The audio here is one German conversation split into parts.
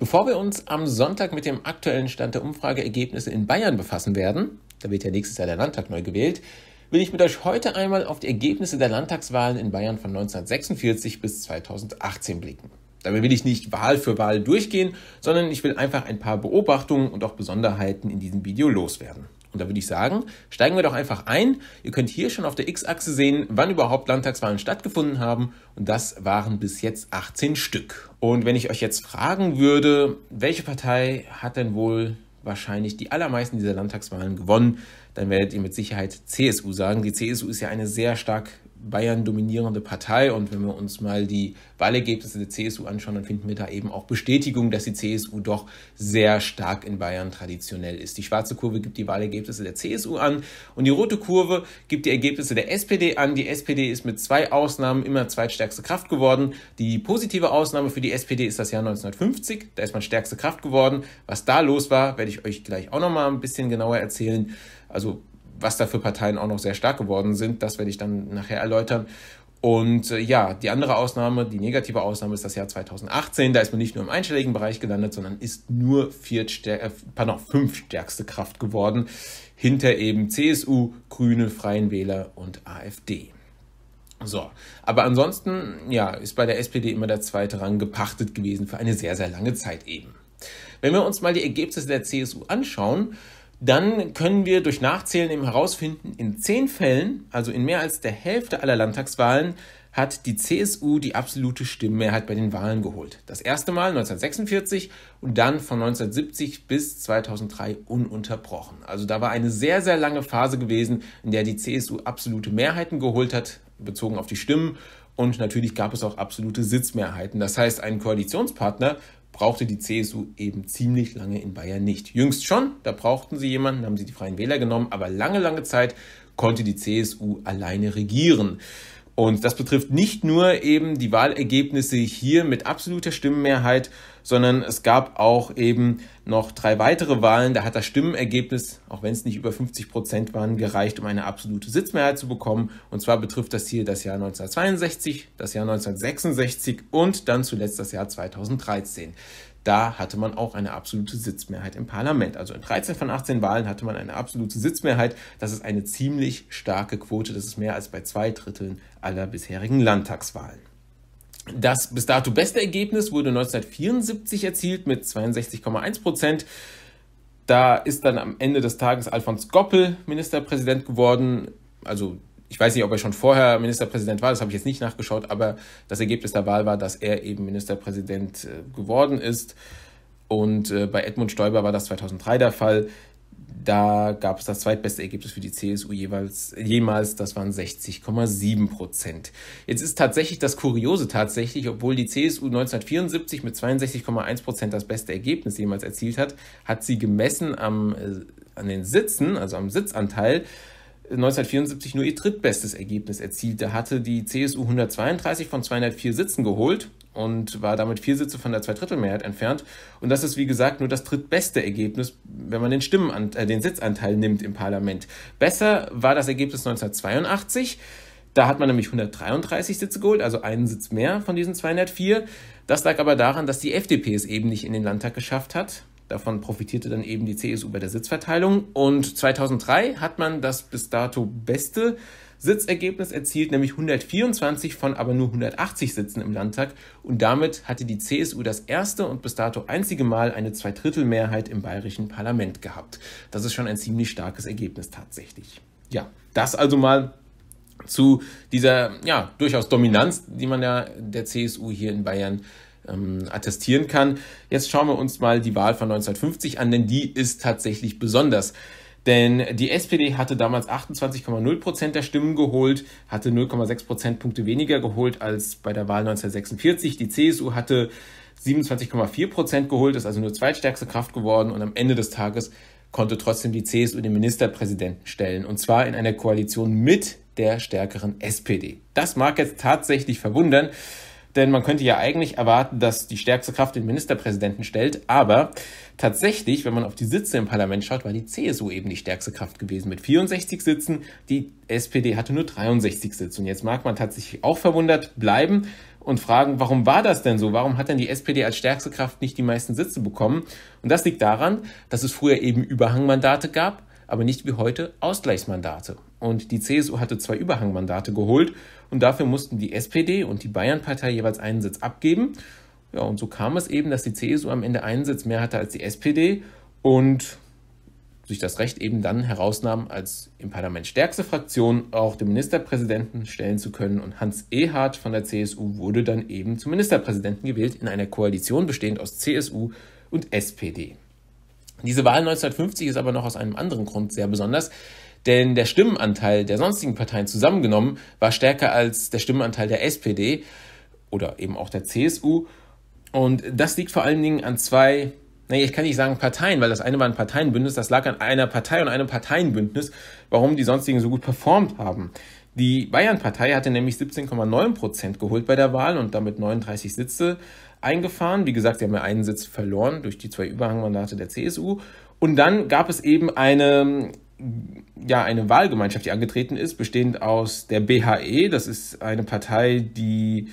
Bevor wir uns am Sonntag mit dem aktuellen Stand der Umfrageergebnisse in Bayern befassen werden, da wird ja nächstes Jahr der Landtag neu gewählt, will ich mit euch heute einmal auf die Ergebnisse der Landtagswahlen in Bayern von 1946 bis 2018 blicken. Dabei will ich nicht Wahl für Wahl durchgehen, sondern ich will einfach ein paar Beobachtungen und auch Besonderheiten in diesem Video loswerden. Und da würde ich sagen, steigen wir doch einfach ein. Ihr könnt hier schon auf der X-Achse sehen, wann überhaupt Landtagswahlen stattgefunden haben. Und das waren bis jetzt 18 Stück. Und wenn ich euch jetzt fragen würde, welche Partei hat denn wohl wahrscheinlich die allermeisten dieser Landtagswahlen gewonnen, dann werdet ihr mit Sicherheit CSU sagen. Die CSU ist ja eine sehr stark Bayern dominierende Partei. Und wenn wir uns mal die Wahlergebnisse der CSU anschauen, dann finden wir da eben auch Bestätigung, dass die CSU doch sehr stark in Bayern traditionell ist. Die schwarze Kurve gibt die Wahlergebnisse der CSU an und die rote Kurve gibt die Ergebnisse der SPD an. Die SPD ist mit zwei Ausnahmen immer zweitstärkste Kraft geworden. Die positive Ausnahme für die SPD ist das Jahr 1950. Da ist man stärkste Kraft geworden. Was da los war, werde ich euch gleich auch nochmal ein bisschen genauer erzählen. Also was da für Parteien auch noch sehr stark geworden sind. Das werde ich dann nachher erläutern. Und äh, ja, die andere Ausnahme, die negative Ausnahme ist das Jahr 2018. Da ist man nicht nur im einstelligen Bereich gelandet, sondern ist nur äh, fünfstärkste Kraft geworden. Hinter eben CSU, Grüne, Freien Wähler und AfD. So, aber ansonsten, ja, ist bei der SPD immer der zweite Rang gepachtet gewesen für eine sehr, sehr lange Zeit eben. Wenn wir uns mal die Ergebnisse der CSU anschauen, dann können wir durch Nachzählen eben herausfinden, in zehn Fällen, also in mehr als der Hälfte aller Landtagswahlen, hat die CSU die absolute Stimmenmehrheit bei den Wahlen geholt. Das erste Mal 1946 und dann von 1970 bis 2003 ununterbrochen. Also da war eine sehr, sehr lange Phase gewesen, in der die CSU absolute Mehrheiten geholt hat, bezogen auf die Stimmen. Und natürlich gab es auch absolute Sitzmehrheiten. Das heißt, ein Koalitionspartner brauchte die CSU eben ziemlich lange in Bayern nicht. Jüngst schon, da brauchten sie jemanden, haben sie die Freien Wähler genommen, aber lange, lange Zeit konnte die CSU alleine regieren. Und das betrifft nicht nur eben die Wahlergebnisse hier mit absoluter Stimmenmehrheit, sondern es gab auch eben noch drei weitere Wahlen. Da hat das Stimmenergebnis, auch wenn es nicht über 50 Prozent waren, gereicht, um eine absolute Sitzmehrheit zu bekommen. Und zwar betrifft das hier das Jahr 1962, das Jahr 1966 und dann zuletzt das Jahr 2013 da hatte man auch eine absolute Sitzmehrheit im Parlament. Also in 13 von 18 Wahlen hatte man eine absolute Sitzmehrheit. Das ist eine ziemlich starke Quote. Das ist mehr als bei zwei Dritteln aller bisherigen Landtagswahlen. Das bis dato beste Ergebnis wurde 1974 erzielt mit 62,1 Prozent. Da ist dann am Ende des Tages Alfons Goppel Ministerpräsident geworden. Also ich weiß nicht, ob er schon vorher Ministerpräsident war, das habe ich jetzt nicht nachgeschaut, aber das Ergebnis der Wahl war, dass er eben Ministerpräsident äh, geworden ist. Und äh, bei Edmund Stoiber war das 2003 der Fall. Da gab es das zweitbeste Ergebnis für die CSU jeweils, jemals, das waren 60,7 Prozent. Jetzt ist tatsächlich das Kuriose tatsächlich, obwohl die CSU 1974 mit 62,1 Prozent das beste Ergebnis jemals erzielt hat, hat sie gemessen am, äh, an den Sitzen, also am Sitzanteil, 1974 nur ihr drittbestes Ergebnis erzielte, hatte die CSU 132 von 204 Sitzen geholt und war damit vier Sitze von der Zweidrittelmehrheit entfernt. Und das ist, wie gesagt, nur das drittbeste Ergebnis, wenn man den, Stimmenant äh, den Sitzanteil nimmt im Parlament. Besser war das Ergebnis 1982. Da hat man nämlich 133 Sitze geholt, also einen Sitz mehr von diesen 204. Das lag aber daran, dass die FDP es eben nicht in den Landtag geschafft hat. Davon profitierte dann eben die CSU bei der Sitzverteilung. Und 2003 hat man das bis dato beste Sitzergebnis erzielt, nämlich 124 von aber nur 180 Sitzen im Landtag. Und damit hatte die CSU das erste und bis dato einzige Mal eine Zweidrittelmehrheit im bayerischen Parlament gehabt. Das ist schon ein ziemlich starkes Ergebnis tatsächlich. Ja, das also mal zu dieser ja durchaus Dominanz, die man ja der CSU hier in Bayern äh, ähm, attestieren kann. Jetzt schauen wir uns mal die Wahl von 1950 an, denn die ist tatsächlich besonders. Denn die SPD hatte damals 28,0 Prozent der Stimmen geholt, hatte 0,6 Prozentpunkte weniger geholt als bei der Wahl 1946. Die CSU hatte 27,4 Prozent geholt, ist also nur zweitstärkste Kraft geworden und am Ende des Tages konnte trotzdem die CSU den Ministerpräsidenten stellen und zwar in einer Koalition mit der stärkeren SPD. Das mag jetzt tatsächlich verwundern, denn man könnte ja eigentlich erwarten, dass die stärkste Kraft den Ministerpräsidenten stellt, aber tatsächlich, wenn man auf die Sitze im Parlament schaut, war die CSU eben die stärkste Kraft gewesen mit 64 Sitzen, die SPD hatte nur 63 Sitze und jetzt mag man tatsächlich auch verwundert bleiben und fragen, warum war das denn so? Warum hat denn die SPD als stärkste Kraft nicht die meisten Sitze bekommen? Und das liegt daran, dass es früher eben Überhangmandate gab, aber nicht wie heute Ausgleichsmandate. Und die CSU hatte zwei Überhangmandate geholt und dafür mussten die SPD und die Bayernpartei jeweils einen Sitz abgeben. Ja, und so kam es eben, dass die CSU am Ende einen Sitz mehr hatte als die SPD und sich das Recht eben dann herausnahm, als im Parlament stärkste Fraktion auch den Ministerpräsidenten stellen zu können. Und Hans Ehard von der CSU wurde dann eben zum Ministerpräsidenten gewählt in einer Koalition bestehend aus CSU und SPD. Diese Wahl 1950 ist aber noch aus einem anderen Grund sehr besonders, denn der Stimmenanteil der sonstigen Parteien zusammengenommen war stärker als der Stimmenanteil der SPD oder eben auch der CSU. Und das liegt vor allen Dingen an zwei, naja, ich kann nicht sagen Parteien, weil das eine war ein Parteienbündnis, das lag an einer Partei und einem Parteienbündnis, warum die sonstigen so gut performt haben. Die Bayern-Partei hatte nämlich 17,9 Prozent geholt bei der Wahl und damit 39 Sitze eingefahren. Wie gesagt, sie haben ja einen Sitz verloren durch die zwei Überhangmandate der CSU. Und dann gab es eben eine ja eine Wahlgemeinschaft, die angetreten ist, bestehend aus der BHE, das ist eine Partei, die,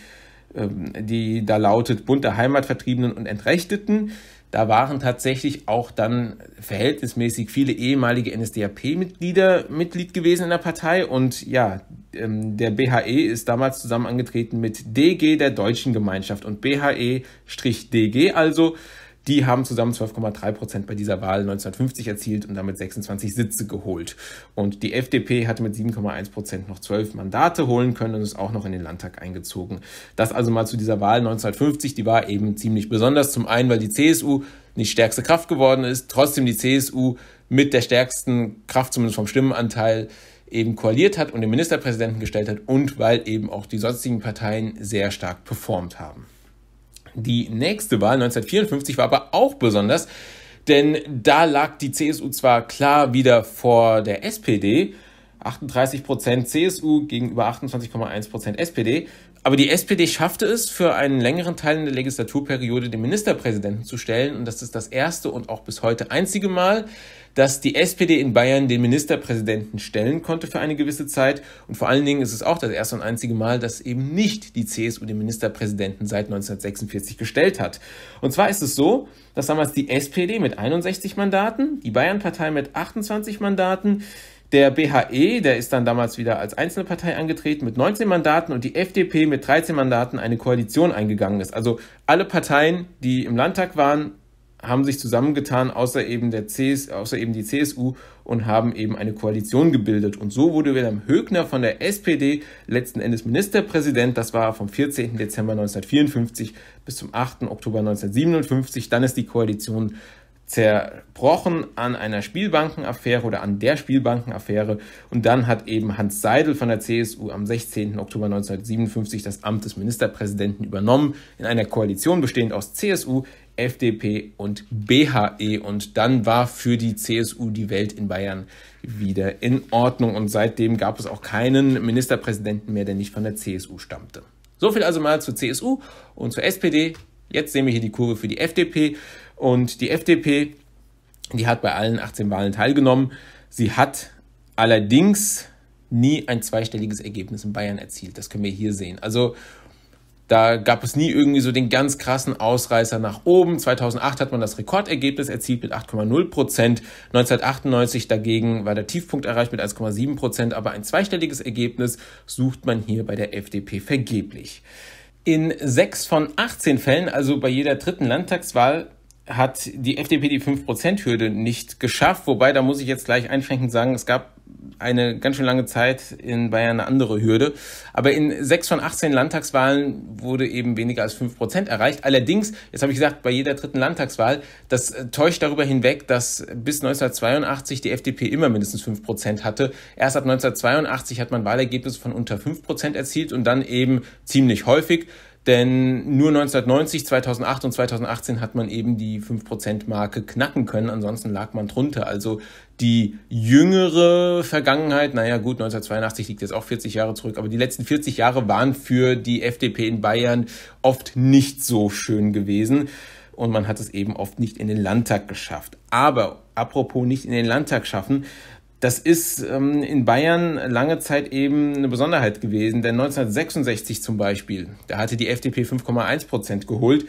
ähm, die da lautet Bund der Heimatvertriebenen und Entrechteten. Da waren tatsächlich auch dann verhältnismäßig viele ehemalige NSDAP-Mitglieder Mitglied gewesen in der Partei. Und ja, ähm, der BHE ist damals zusammen angetreten mit DG der Deutschen Gemeinschaft und BHE-DG also die haben zusammen 12,3 Prozent bei dieser Wahl 1950 erzielt und damit 26 Sitze geholt. Und die FDP hatte mit 7,1 Prozent noch 12 Mandate holen können und ist auch noch in den Landtag eingezogen. Das also mal zu dieser Wahl 1950, die war eben ziemlich besonders. Zum einen, weil die CSU nicht stärkste Kraft geworden ist, trotzdem die CSU mit der stärksten Kraft, zumindest vom Stimmenanteil, eben koaliert hat und den Ministerpräsidenten gestellt hat und weil eben auch die sonstigen Parteien sehr stark performt haben. Die nächste Wahl 1954 war aber auch besonders, denn da lag die CSU zwar klar wieder vor der SPD, 38% CSU gegenüber 28,1% SPD. Aber die SPD schaffte es, für einen längeren Teil in der Legislaturperiode den Ministerpräsidenten zu stellen. Und das ist das erste und auch bis heute einzige Mal, dass die SPD in Bayern den Ministerpräsidenten stellen konnte für eine gewisse Zeit. Und vor allen Dingen ist es auch das erste und einzige Mal, dass eben nicht die CSU den Ministerpräsidenten seit 1946 gestellt hat. Und zwar ist es so, dass damals die SPD mit 61 Mandaten, die Bayernpartei mit 28 Mandaten, der BHE, der ist dann damals wieder als Einzelpartei angetreten mit 19 Mandaten und die FDP mit 13 Mandaten eine Koalition eingegangen ist. Also alle Parteien, die im Landtag waren, haben sich zusammengetan, außer eben, der CS, außer eben die CSU und haben eben eine Koalition gebildet. Und so wurde Wilhelm Högner von der SPD letzten Endes Ministerpräsident. Das war vom 14. Dezember 1954 bis zum 8. Oktober 1957. Dann ist die Koalition zerbrochen an einer Spielbankenaffäre oder an der Spielbankenaffäre. Und dann hat eben Hans Seidel von der CSU am 16. Oktober 1957 das Amt des Ministerpräsidenten übernommen, in einer Koalition bestehend aus CSU, FDP und BHE. Und dann war für die CSU die Welt in Bayern wieder in Ordnung. Und seitdem gab es auch keinen Ministerpräsidenten mehr, der nicht von der CSU stammte. So viel also mal zur CSU und zur SPD. Jetzt sehen wir hier die Kurve für die FDP. Und die FDP, die hat bei allen 18 Wahlen teilgenommen. Sie hat allerdings nie ein zweistelliges Ergebnis in Bayern erzielt. Das können wir hier sehen. Also da gab es nie irgendwie so den ganz krassen Ausreißer nach oben. 2008 hat man das Rekordergebnis erzielt mit 8,0 Prozent. 1998 dagegen war der Tiefpunkt erreicht mit 1,7 Prozent. Aber ein zweistelliges Ergebnis sucht man hier bei der FDP vergeblich. In sechs von 18 Fällen, also bei jeder dritten Landtagswahl, hat die FDP die 5%-Hürde nicht geschafft. Wobei, da muss ich jetzt gleich einschränkend sagen, es gab eine ganz schön lange Zeit in Bayern eine andere Hürde. Aber in sechs von 18 Landtagswahlen wurde eben weniger als 5 erreicht. Allerdings, jetzt habe ich gesagt, bei jeder dritten Landtagswahl, das äh, täuscht darüber hinweg, dass bis 1982 die FDP immer mindestens 5 hatte. Erst ab 1982 hat man Wahlergebnisse von unter 5 erzielt und dann eben ziemlich häufig. Denn nur 1990, 2008 und 2018 hat man eben die 5%-Marke knacken können. Ansonsten lag man drunter. Also die jüngere Vergangenheit, naja gut, 1982 liegt jetzt auch 40 Jahre zurück, aber die letzten 40 Jahre waren für die FDP in Bayern oft nicht so schön gewesen. Und man hat es eben oft nicht in den Landtag geschafft. Aber apropos nicht in den Landtag schaffen, das ist ähm, in Bayern lange Zeit eben eine Besonderheit gewesen, denn 1966 zum Beispiel, da hatte die FDP 5,1 Prozent geholt,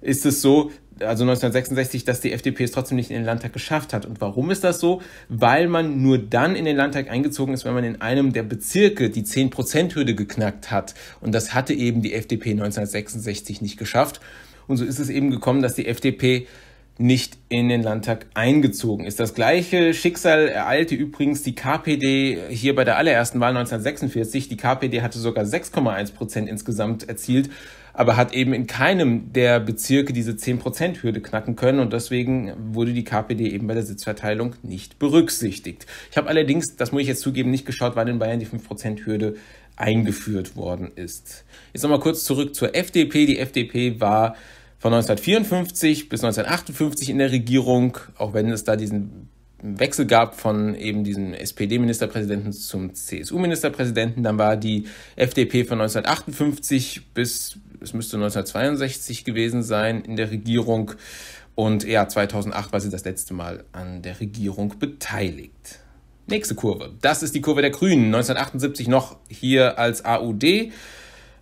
ist es so, also 1966, dass die FDP es trotzdem nicht in den Landtag geschafft hat. Und warum ist das so? Weil man nur dann in den Landtag eingezogen ist, wenn man in einem der Bezirke die 10%-Hürde geknackt hat. Und das hatte eben die FDP 1966 nicht geschafft. Und so ist es eben gekommen, dass die FDP nicht in den Landtag eingezogen ist. Das gleiche Schicksal ereilte übrigens die KPD hier bei der allerersten Wahl 1946. Die KPD hatte sogar 6,1 Prozent insgesamt erzielt, aber hat eben in keinem der Bezirke diese 10 Prozent Hürde knacken können und deswegen wurde die KPD eben bei der Sitzverteilung nicht berücksichtigt. Ich habe allerdings, das muss ich jetzt zugeben, nicht geschaut, wann in Bayern die 5 Prozent Hürde eingeführt worden ist. Jetzt nochmal kurz zurück zur FDP. Die FDP war von 1954 bis 1958 in der Regierung, auch wenn es da diesen Wechsel gab von eben diesem SPD-Ministerpräsidenten zum CSU-Ministerpräsidenten. Dann war die FDP von 1958 bis, es müsste 1962 gewesen sein, in der Regierung. Und ja, 2008 war sie das letzte Mal an der Regierung beteiligt. Nächste Kurve. Das ist die Kurve der Grünen. 1978 noch hier als AUD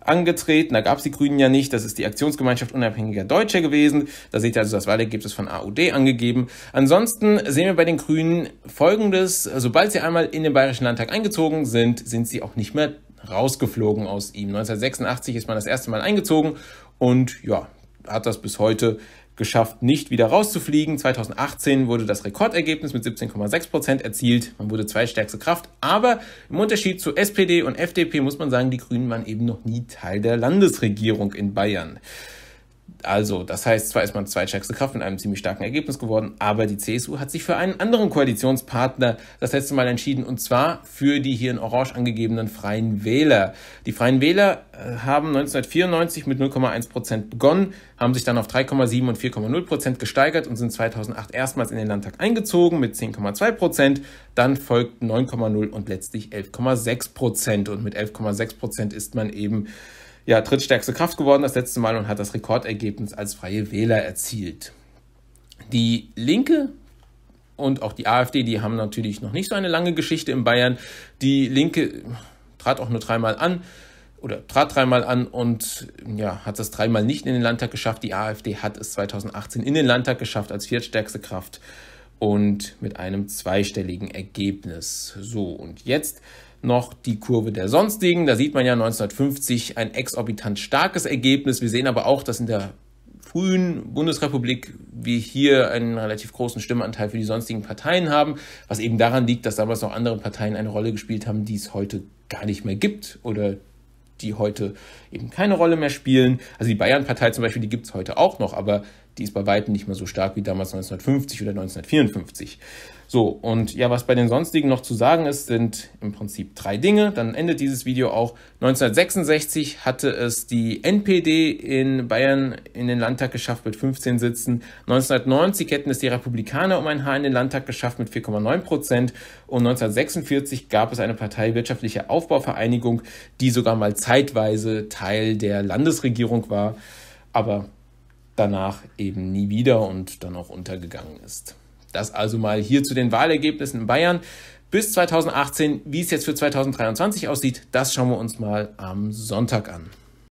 angetreten. Da gab es die Grünen ja nicht. Das ist die Aktionsgemeinschaft unabhängiger Deutscher gewesen. Da seht ihr also das Wahlergebnis von AUD angegeben. Ansonsten sehen wir bei den Grünen Folgendes. Sobald sie einmal in den Bayerischen Landtag eingezogen sind, sind sie auch nicht mehr rausgeflogen aus ihm. 1986 ist man das erste Mal eingezogen und ja, hat das bis heute geschafft, nicht wieder rauszufliegen. 2018 wurde das Rekordergebnis mit 17,6 Prozent erzielt. Man wurde zweitstärkste Kraft. Aber im Unterschied zu SPD und FDP muss man sagen, die Grünen waren eben noch nie Teil der Landesregierung in Bayern. Also, das heißt, zwar ist man zweitstärkste Kraft in einem ziemlich starken Ergebnis geworden, aber die CSU hat sich für einen anderen Koalitionspartner das letzte Mal entschieden, und zwar für die hier in Orange angegebenen Freien Wähler. Die Freien Wähler äh, haben 1994 mit 0,1 Prozent begonnen, haben sich dann auf 3,7 und 4,0 Prozent gesteigert und sind 2008 erstmals in den Landtag eingezogen mit 10,2 Prozent. Dann folgten 9,0 und letztlich 11,6 Prozent. Und mit 11,6 Prozent ist man eben ja, drittstärkste Kraft geworden das letzte Mal und hat das Rekordergebnis als freie Wähler erzielt. Die Linke und auch die AfD, die haben natürlich noch nicht so eine lange Geschichte in Bayern. Die Linke trat auch nur dreimal an oder trat dreimal an und ja, hat es dreimal nicht in den Landtag geschafft. Die AfD hat es 2018 in den Landtag geschafft als viertstärkste Kraft und mit einem zweistelligen Ergebnis. So, und jetzt noch die Kurve der sonstigen. Da sieht man ja 1950 ein exorbitant starkes Ergebnis. Wir sehen aber auch, dass in der frühen Bundesrepublik wir hier einen relativ großen Stimmanteil für die sonstigen Parteien haben, was eben daran liegt, dass damals noch andere Parteien eine Rolle gespielt haben, die es heute gar nicht mehr gibt oder die heute eben keine Rolle mehr spielen. Also die Bayern-Partei zum Beispiel, die gibt es heute auch noch, aber die ist bei weitem nicht mehr so stark wie damals 1950 oder 1954. So, und ja, was bei den sonstigen noch zu sagen ist, sind im Prinzip drei Dinge. Dann endet dieses Video auch. 1966 hatte es die NPD in Bayern in den Landtag geschafft mit 15 Sitzen. 1990 hätten es die Republikaner um ein Haar in den Landtag geschafft mit 4,9 Prozent. Und 1946 gab es eine Partei Wirtschaftliche Aufbauvereinigung, die sogar mal zeitweise Teil der Landesregierung war, aber danach eben nie wieder und dann auch untergegangen ist. Das also mal hier zu den Wahlergebnissen in Bayern bis 2018. Wie es jetzt für 2023 aussieht, das schauen wir uns mal am Sonntag an.